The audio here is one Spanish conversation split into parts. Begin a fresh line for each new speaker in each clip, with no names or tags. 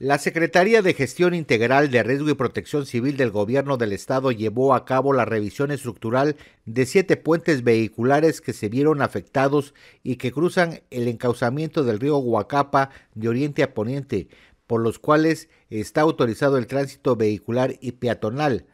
La Secretaría de Gestión Integral de Riesgo y Protección Civil del Gobierno del Estado llevó a cabo la revisión estructural de siete puentes vehiculares que se vieron afectados y que cruzan el encauzamiento del río Huacapa de oriente a poniente, por los cuales está autorizado el tránsito vehicular y peatonal.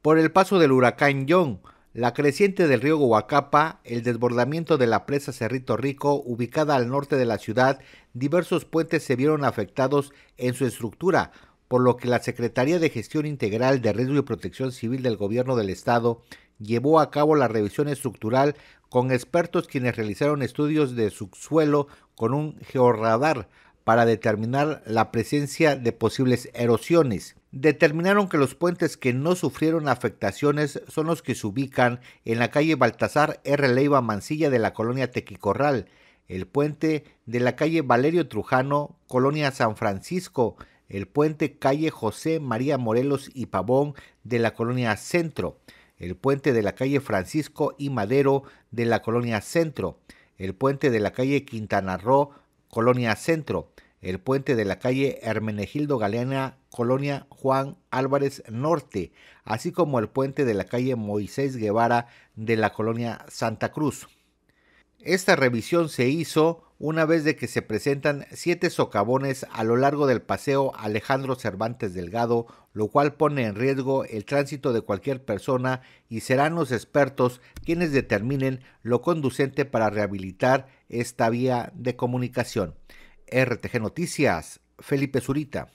Por el paso del huracán Young, la creciente del río Guacapa, el desbordamiento de la presa Cerrito Rico, ubicada al norte de la ciudad, diversos puentes se vieron afectados en su estructura, por lo que la Secretaría de Gestión Integral de Riesgo y Protección Civil del Gobierno del Estado llevó a cabo la revisión estructural con expertos quienes realizaron estudios de subsuelo con un georradar para determinar la presencia de posibles erosiones determinaron que los puentes que no sufrieron afectaciones son los que se ubican en la calle Baltasar R. Leiva Mancilla de la colonia Tequicorral, el puente de la calle Valerio Trujano, colonia San Francisco, el puente calle José María Morelos y Pavón de la colonia Centro, el puente de la calle Francisco y Madero de la colonia Centro, el puente de la calle Quintana Roo, colonia Centro, el puente de la calle Hermenegildo Galeana, Colonia Juan Álvarez Norte, así como el puente de la calle Moisés Guevara de la Colonia Santa Cruz. Esta revisión se hizo una vez de que se presentan siete socavones a lo largo del paseo Alejandro Cervantes Delgado, lo cual pone en riesgo el tránsito de cualquier persona y serán los expertos quienes determinen lo conducente para rehabilitar esta vía de comunicación. RTG Noticias, Felipe Zurita.